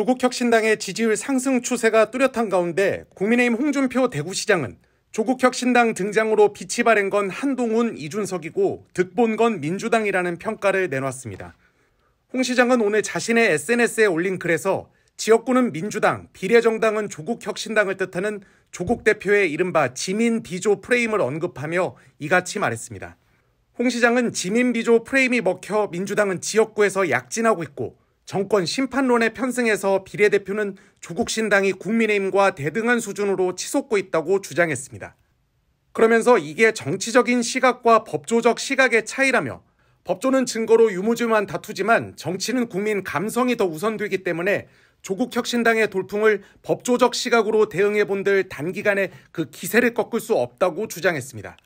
조국 혁신당의 지지율 상승 추세가 뚜렷한 가운데 국민의힘 홍준표 대구시장은 조국 혁신당 등장으로 빛이 바랜 건 한동훈, 이준석이고 득본 건 민주당이라는 평가를 내놨습니다. 홍 시장은 오늘 자신의 SNS에 올린 글에서 지역구는 민주당, 비례정당은 조국 혁신당을 뜻하는 조국 대표의 이른바 지민 비조 프레임을 언급하며 이같이 말했습니다. 홍 시장은 지민 비조 프레임이 먹혀 민주당은 지역구에서 약진하고 있고 정권 심판론에 편승해서 비례대표는 조국 신당이 국민의힘과 대등한 수준으로 치솟고 있다고 주장했습니다. 그러면서 이게 정치적인 시각과 법조적 시각의 차이라며 법조는 증거로 유무죄만 다투지만 정치는 국민 감성이 더 우선되기 때문에 조국 혁신당의 돌풍을 법조적 시각으로 대응해 본들 단기간에 그 기세를 꺾을 수 없다고 주장했습니다.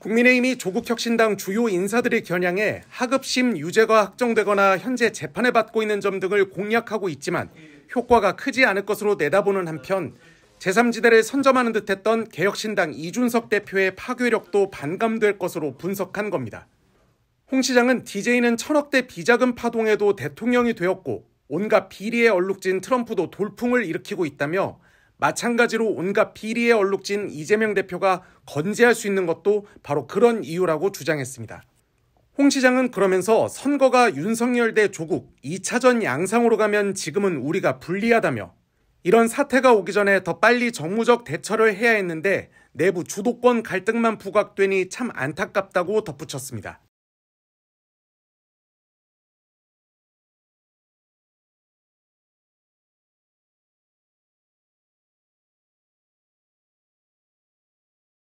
국민의힘이 조국 혁신당 주요 인사들이 겨냥해 하급심 유죄가 확정되거나 현재 재판에 받고 있는 점 등을 공략하고 있지만 효과가 크지 않을 것으로 내다보는 한편 제3지대를 선점하는 듯했던 개혁신당 이준석 대표의 파괴력도 반감될 것으로 분석한 겁니다. 홍 시장은 DJ는 천억대 비자금 파동에도 대통령이 되었고 온갖 비리에 얼룩진 트럼프도 돌풍을 일으키고 있다며 마찬가지로 온갖 비리에 얼룩진 이재명 대표가 건재할 수 있는 것도 바로 그런 이유라고 주장했습니다. 홍 시장은 그러면서 선거가 윤석열 대 조국 2차전 양상으로 가면 지금은 우리가 불리하다며 이런 사태가 오기 전에 더 빨리 정무적 대처를 해야 했는데 내부 주도권 갈등만 부각되니 참 안타깝다고 덧붙였습니다.